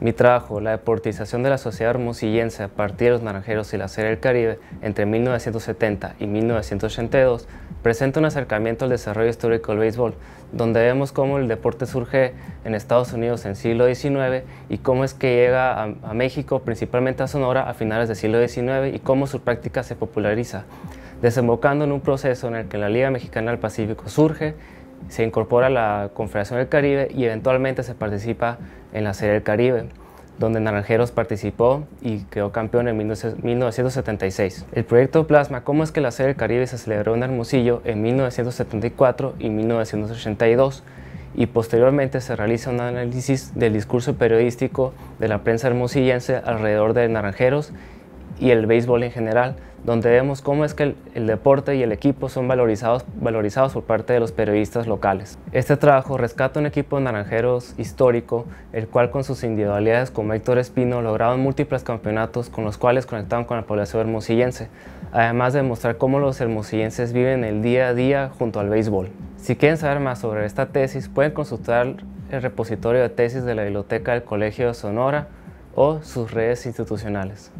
Mi trabajo, la deportización de la sociedad hermosillense a partir de los naranjeros y la serie del Caribe entre 1970 y 1982, presenta un acercamiento al desarrollo histórico del béisbol, donde vemos cómo el deporte surge en Estados Unidos en el siglo XIX y cómo es que llega a, a México, principalmente a Sonora, a finales del siglo XIX y cómo su práctica se populariza, desembocando en un proceso en el que la Liga Mexicana del Pacífico surge se incorpora a la Confederación del Caribe y eventualmente se participa en la Serie del Caribe, donde Naranjeros participó y quedó campeón en 1976. El proyecto plasma cómo es que la Serie del Caribe se celebró en Hermosillo en 1974 y 1982 y posteriormente se realiza un análisis del discurso periodístico de la prensa hermosillense alrededor de Naranjeros y el béisbol en general, donde vemos cómo es que el, deporte y el equipo son valorizados, valorizados por parte de los periodistas locales. Este trabajo rescata un equipo de naranjeros histórico, el cual con sus individualidades como Héctor Espino lograron múltiples campeonatos con los cuales conectaban con la población hermosillense, además de mostrar cómo los hermosillenses viven el día a día junto al béisbol. Si quieren saber más sobre esta tesis, pueden consultar el repositorio de tesis de la Biblioteca del Colegio de Sonora o sus redes institucionales.